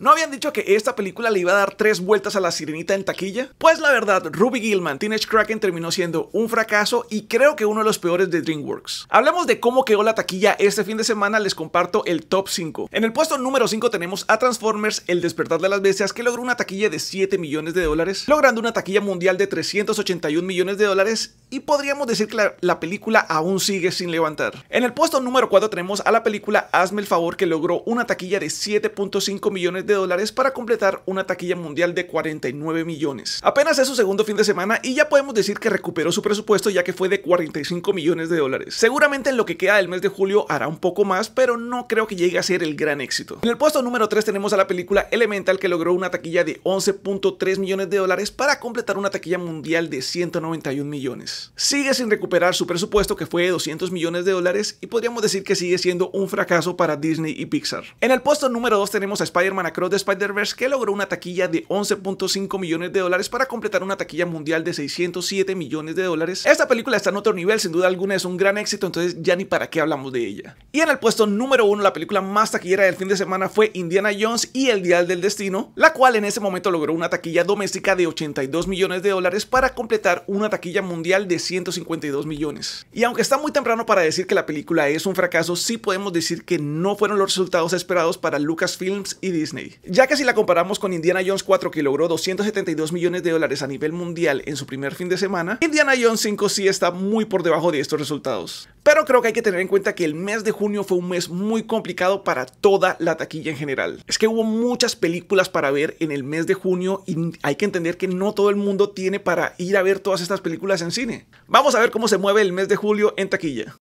¿No habían dicho que esta película le iba a dar tres vueltas a la sirenita en taquilla? Pues la verdad, Ruby Gilman, Teenage Kraken terminó siendo un fracaso y creo que uno de los peores de DreamWorks. Hablemos de cómo quedó la taquilla este fin de semana, les comparto el top 5. En el puesto número 5 tenemos a Transformers, El despertar de las bestias, que logró una taquilla de 7 millones de dólares, logrando una taquilla mundial de 381 millones de dólares y podríamos decir que la, película aún sigue sin levantar. En el puesto número 4 tenemos a la película Hazme el favor que logró una taquilla de 7.5 millones de dólares para completar una taquilla mundial de 49 millones. Apenas es su segundo fin de semana y ya podemos decir que recuperó su presupuesto ya que fue de 45 millones de dólares. Seguramente en lo que queda del mes de julio hará un poco más, pero no creo que llegue a ser el gran éxito. En el puesto número 3 tenemos a la película Elemental que logró una taquilla de 11.3 millones de dólares para completar una taquilla mundial de 191 millones. Sigue sin recuperar su presupuesto que fue de 200 millones de dólares y podríamos decir que sigue siendo un fracaso para Disney y Pixar. En el puesto número 2 tenemos a Spider-Man Across the Spider-Verse que logró una taquilla de 11.5 millones de dólares para completar una taquilla mundial de 607 millones de dólares. Esta película está en otro nivel, sin duda alguna es un gran éxito, entonces ya ni para qué hablamos de ella. Y en el puesto número 1 la película más taquillera del fin de semana fue Indiana Jones y El Dial del Destino, la cual en ese momento logró una taquilla doméstica de 82 millones de dólares para completar una taquilla mundial de de 152 millones. Y aunque está muy temprano para decir que la película es un fracaso, sí podemos decir que no fueron los resultados esperados para Lucasfilms y Disney. Ya que si la comparamos con Indiana Jones 4 que logró 272 millones de dólares a nivel mundial en su primer fin de semana, Indiana Jones 5 sí está muy por debajo de estos resultados. Pero creo que hay que tener en cuenta que el mes de junio fue un mes muy complicado para toda la taquilla en general. Es que hubo muchas películas para ver en el mes de junio y hay que entender que no todo el mundo tiene para ir a ver todas estas películas en cine. Vamos a ver cómo se mueve el mes de julio en taquilla.